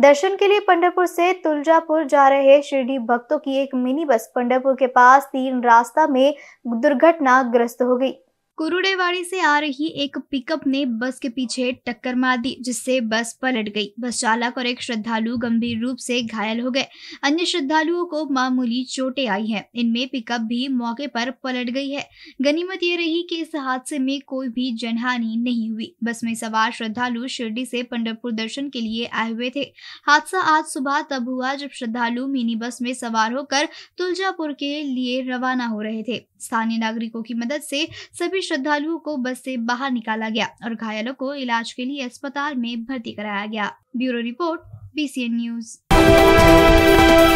दर्शन के लिए पंडरपुर से तुलजापुर जा रहे शिरडी भक्तों की एक मिनी बस पंडरपुर के पास तीन रास्ता में दुर्घटनाग्रस्त हो गई कुरुडेवाड़ी से आ रही एक पिकअप ने बस के पीछे टक्कर मार दी जिससे बस पलट गई बस चालक और एक श्रद्धालु गंभीर रूप से घायल हो गए अन्य श्रद्धालुओं को मामूली चोटें आई हैं इनमें पिकअप भी मौके पर पलट गई है गनीमत ये रही कि इस हादसे में कोई भी जनहानि नहीं हुई बस में सवार श्रद्धालु शिरडी से पंडरपुर दर्शन के लिए आए हुए थे हादसा आज सुबह तब हुआ जब श्रद्धालु मिनी बस में सवार होकर तुलजापुर के लिए रवाना हो रहे थे स्थानीय नागरिकों की मदद से सभी श्रद्धालुओं को बस से बाहर निकाला गया और घायलों को इलाज के लिए अस्पताल में भर्ती कराया गया ब्यूरो रिपोर्ट बीसीएन न्यूज